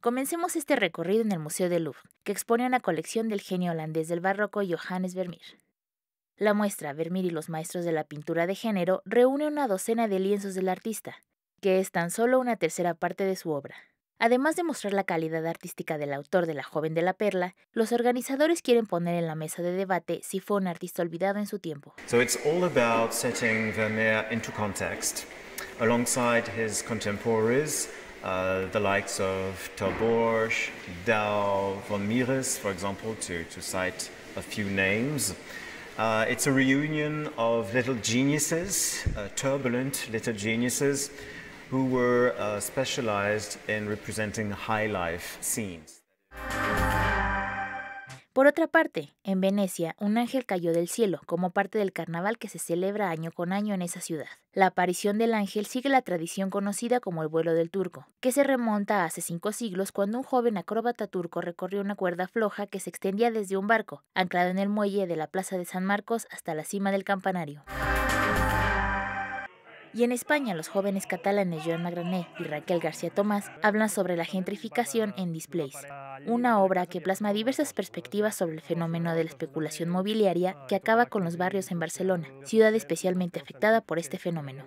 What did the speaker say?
Comencemos este recorrido en el Museo del Louvre, que expone una colección del genio holandés del barroco Johannes Vermeer. La muestra Vermeer y los maestros de la pintura de género reúne una docena de lienzos del artista, que es tan solo una tercera parte de su obra. Además de mostrar la calidad artística del autor de La joven de la perla, los organizadores quieren poner en la mesa de debate si fue un artista olvidado en su tiempo. So it's all about setting Vermeer into context alongside his contemporaries Uh, the likes of Terborch, Dow, von Mieres, for example, to, to cite a few names. Uh, it's a reunion of little geniuses, uh, turbulent little geniuses, who were uh, specialized in representing high life scenes. Por otra parte, en Venecia, un ángel cayó del cielo como parte del carnaval que se celebra año con año en esa ciudad. La aparición del ángel sigue la tradición conocida como el vuelo del turco, que se remonta a hace cinco siglos cuando un joven acróbata turco recorrió una cuerda floja que se extendía desde un barco, anclado en el muelle de la Plaza de San Marcos hasta la cima del campanario. Y en España, los jóvenes catalanes Joan Magrané y Raquel García Tomás hablan sobre la gentrificación en Displays, una obra que plasma diversas perspectivas sobre el fenómeno de la especulación mobiliaria que acaba con los barrios en Barcelona, ciudad especialmente afectada por este fenómeno.